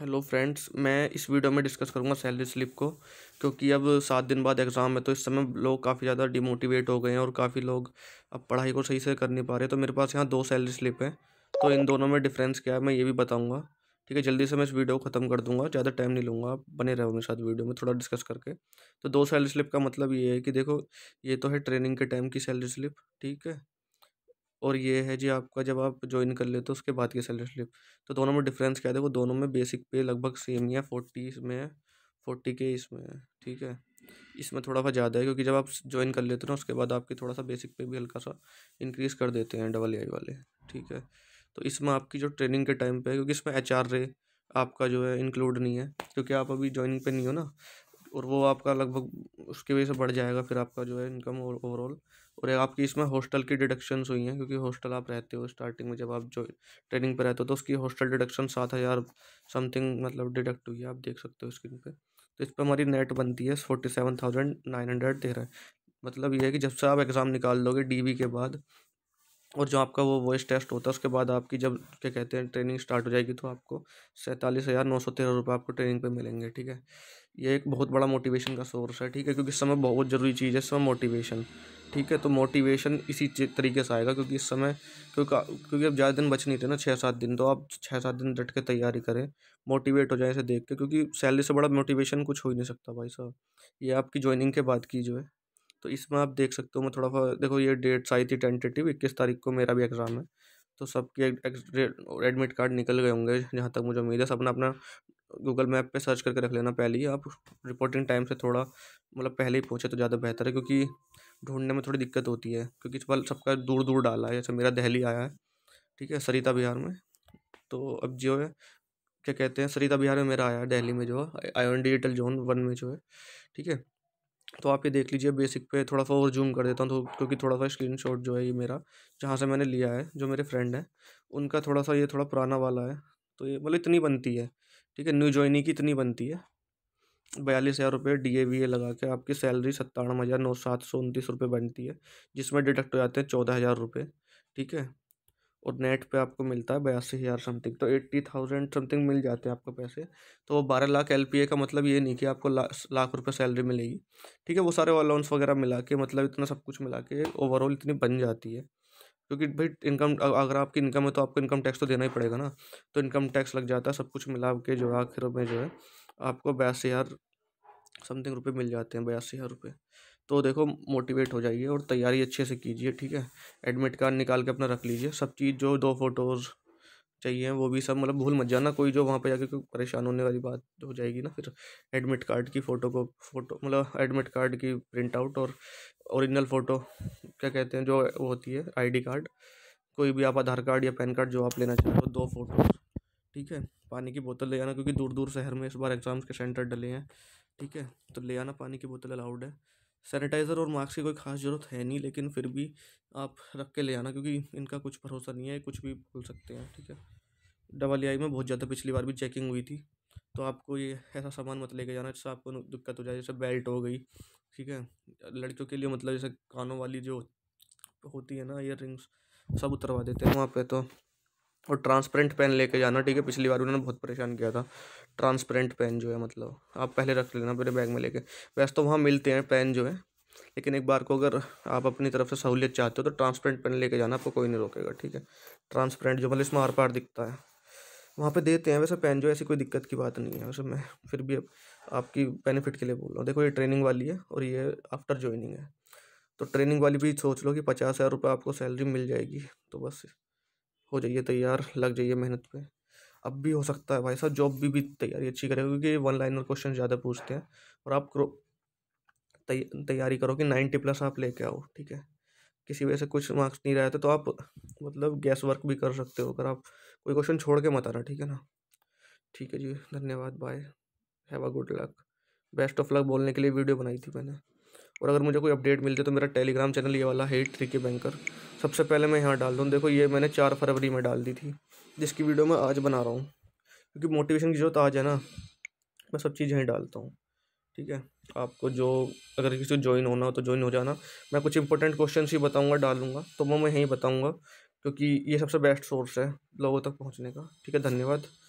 hello friends मैं इस video में डिस्कस करूंगा सैलरी स्लिप को क्योंकि अब सात दिन बाद एग्ज़ाम है तो इस समय लोग काफ़ी ज़्यादा डिमोटिवेट हो गए हैं और काफ़ी लोग अब पढ़ाई को सही से कर नहीं पा रहे तो मेरे पास यहाँ दो सैलरी स्लिप हैं तो इन दोनों में डिफरेंस क्या है मैं ये भी बताऊँगा ठीक है जल्दी से मैं इस वीडियो को ख़त्म कर दूँगा ज़्यादा टाइम नहीं लूँगा आप बने रहो मेरे साथ वीडियो में थोड़ा डिस्कस करके तो दो सैलरी स्लिप का मतलब ये है कि देखो ये तो है ट्रेनिंग के टाइम की सैलरी स्लिप ठीक है और ये है जी आपका जब आप ज्वाइन कर लेते हो उसके बाद की सैलरी स्लिप तो दोनों में डिफरेंस क्या है देखो दोनों में बेसिक पे लगभग सेम ही है फोर्टी इसमें है फोर्टी के इसमें है ठीक है इसमें थोड़ा सा ज़्यादा है क्योंकि जब आप ज्वाइन कर लेते हो ना उसके बाद आपकी थोड़ा सा बेसिक पे भी हल्का सा इंक्रीज़ कर देते हैं डबल ए वाले ठीक है तो इसमें आपकी जो ट्रेनिंग के टाइम पर है क्योंकि इसमें एच आर आपका जो है इंक्लूड नहीं है क्योंकि आप अभी ज्वाइनिंग पे नहीं हो ना और वो आपका लगभग उसकी वजह से बढ़ जाएगा फिर आपका जो है इनकम ओवरऑल और आपकी इसमें हॉस्टल की डिडक्शंस हुई हैं क्योंकि हॉस्टल आप रहते हो स्टार्टिंग में जब आप जो ट्रेनिंग पर रहते हो तो उसकी हॉस्टल डिडक्शन सात हज़ार समथिंग मतलब डिडक्ट हुई है आप देख सकते हो स्क्रीन पे तो इस पर हमारी नेट बनती है forty seven thousand nine hundred दे हैं मतलब ये है कि जब से आप एग्ज़ाम निकाल लोगे डी के बाद और जो आपका वो वॉइस टेस्ट होता है उसके बाद आपकी जब क्या कहते हैं ट्रेनिंग स्टार्ट हो जाएगी तो आपको सैंतालीस हज़ार नौ सौ तेरह रुपये आपको ट्रेनिंग पे मिलेंगे ठीक है ये एक बहुत बड़ा मोटिवेशन का सोर्स है ठीक है क्योंकि इस समय बहुत ज़रूरी चीज़ है इस समय मोटिवेशन ठीक है तो मोटिवेशन इसी तरीके से आएगा क्योंकि इस समय क्योंकि क्योंकि अब ज़्यादा दिन बच नहीं थे ना छः सात दिन तो आप छः सात दिन डट के तैयारी करें मोटिवेट हो जाए इसे देख के क्योंकि सैलरी से बड़ा मोटिवेशन कुछ हो ही नहीं सकता भाई साहब ये आपकी ज्वाइनिंग के बाद की जो है तो इसमें आप देख सकते हो मैं थोड़ा सा देखो ये डेट्स आई थी टेंटेटिव इक्कीस तारीख को मेरा भी एग्ज़ाम है तो सबके एडमिट कार्ड निकल गए होंगे जहाँ तक मुझे उम्मीद है अपना अपना गूगल मैप पे सर्च करके रख लेना पहले ही आप रिपोर्टिंग टाइम से थोड़ा मतलब पहले ही पहुँचे तो ज़्यादा बेहतर है क्योंकि ढूंढने में थोड़ी दिक्कत होती है क्योंकि इस बार सबका दूर दूर डाला है जैसे मेरा दहली आया है ठीक है सरिता बिहार में तो अब जो है क्या कहते हैं सरिता बिहार में मेरा आया है दहली में जो है आयोन डिजिटल जोन वन में जो है ठीक है तो आप ये देख लीजिए बेसिक पे थोड़ा सा और जूम कर देता हूँ तो क्योंकि थोड़ा सा स्क्रीन शॉट जो है ये मेरा जहाँ से मैंने लिया है जो मेरे फ्रेंड हैं उनका थोड़ा सा ये थोड़ा पुराना वाला है तो ये मतलब इतनी बनती है ठीक है न्यू ज्वाइनिंग की इतनी बनती है बयालीस हज़ार रुपये डी ए वी ए लगा के आपकी सैलरी सत्तावन हज़ार नौ सात सौ उनतीस रुपये बनती है जिसमें डिडक्ट हो जाते हैं चौदह हज़ार रुपये ठीक है और नेट पे आपको मिलता है बयासी हज़ार समथिंग तो एट्टी थाउजेंड समथिंग मिल जाते हैं आपको पैसे तो वो बारह लाख एल पी ए का मतलब ये नहीं कि आपको ला, लाख रुपये सैलरी मिलेगी ठीक है वो सारे अलाउंस वगैरह मिला के मतलब इतना सब कुछ मिला के ओवरऑल इतनी बन जाती है क्योंकि भाई इनकम अगर आपकी इनकम है तो आपको इनकम टैक्स तो देना ही पड़ेगा ना तो इनकम टैक्स लग जाता है सब कुछ मिला के जो आखिर में जो है आपको बयासी हज़ार समथिंग रुपये मिल जाते हैं बयासी हज़ार रुपये तो देखो मोटिवेट हो जाइए और तैयारी अच्छे से कीजिए ठीक है एडमिट कार्ड निकाल के अपना रख लीजिए सब चीज़ जो दो फोटोज़ चाहिए वो भी सब मतलब भूल मत जाना कोई जो वहाँ पर जाके परेशान होने वाली बात हो जाएगी ना फिर एडमिट कार्ड की फ़ोटो को फोटो मतलब एडमिट कार्ड की प्रिंट आउट और ओरिजिनल फ़ोटो क्या कहते हैं जो वो होती है आईडी कार्ड कोई भी आप आधार कार्ड या पैन कार्ड जो आप लेना चाहते हो दो फ़ोटो ठीक है पानी की बोतल ले आना क्योंकि दूर दूर शहर में इस बार एग्ज़ाम्स के सेंटर डले हैं ठीक है तो ले आना पानी की बोतल अलाउड है सैनिटाइज़र और मास्क की कोई खास ज़रूरत है नहीं लेकिन फिर भी आप रख के ले आना क्योंकि इनका कुछ भरोसा नहीं है कुछ भी भूल सकते हैं ठीक है डबल आई में बहुत ज़्यादा पिछली बार भी चेकिंग हुई थी तो आपको ये ऐसा सामान मत लेके जाना जिससे आपको दिक्कत हो जाए जैसे बेल्ट हो गई ठीक है लड़कियों के लिए मतलब जैसे कानों वाली जो होती है ना ईयर रिंग्स सब उतरवा देते हैं वहाँ पे तो और ट्रांसपेरेंट पेन लेके जाना ठीक है पिछली बार उन्होंने बहुत परेशान किया था ट्रांसपेरेंट पेन जो है मतलब आप पहले रख लेना मेरे बैग में लेके वैसे तो वहाँ मिलते हैं पेन जो है लेकिन एक बार को अगर आप अपनी तरफ से सहूलियत चाहते हो तो ट्रांसपेरेंट पेन लेके जाना आपको कोई नहीं रोकेगा ठीक है ट्रांसपेरेंट जो मतलब इसमें आर पार दिखता है वहाँ पे देते हैं वैसे पेन जो ऐसी कोई दिक्कत की बात नहीं है वैसे मैं फिर भी आपकी बेनिफिट के लिए बोल रहा हूँ देखो ये ट्रेनिंग वाली है और ये आफ्टर ज्वाइनिंग है तो ट्रेनिंग वाली भी सोच लो कि पचास हज़ार रुपये आपको सैलरी मिल जाएगी तो बस हो जाइए तैयार लग जाइए मेहनत पे अब भी हो सकता है भाई साहब जॉब भी भी तैयारी अच्छी करेगा क्योंकि वन लाइनर क्वेश्चन ज़्यादा पूछते हैं और आप तैयारी करो कि नाइन्टी प्लस आप लेके आओ ठीक है किसी वजह से कुछ मार्क्स नहीं रहा था तो, तो आप मतलब गैस वर्क भी कर सकते हो अगर आप कोई क्वेश्चन छोड़ के मत आना ठीक है ना ठीक है जी धन्यवाद bye have a good luck best of luck बोलने के लिए वीडियो बनाई थी मैंने और अगर मुझे कोई अपडेट मिलती तो मेरा टेलीग्राम चैनल ये वाला है के बैंकर सबसे पहले मैं यहाँ डाल दूँ देखो ये मैंने चार फरवरी में डाल दी थी जिसकी वीडियो मैं आज बना रहा हूँ क्योंकि मोटिवेशन की जरूरत आज है ना मैं सब चीज़ें यहीं डालता हूँ ठीक है आपको जो अगर किसी को ज्वाइन होना हो तो ज्वाइन हो जाना मैं कुछ इंपॉर्टेंट क्वेश्चन ही बताऊँगा डालूंगा तो वो मैं यहीं बताऊँगा क्योंकि ये सबसे बेस्ट सोर्स है लोगों तक पहुँचने का ठीक है धन्यवाद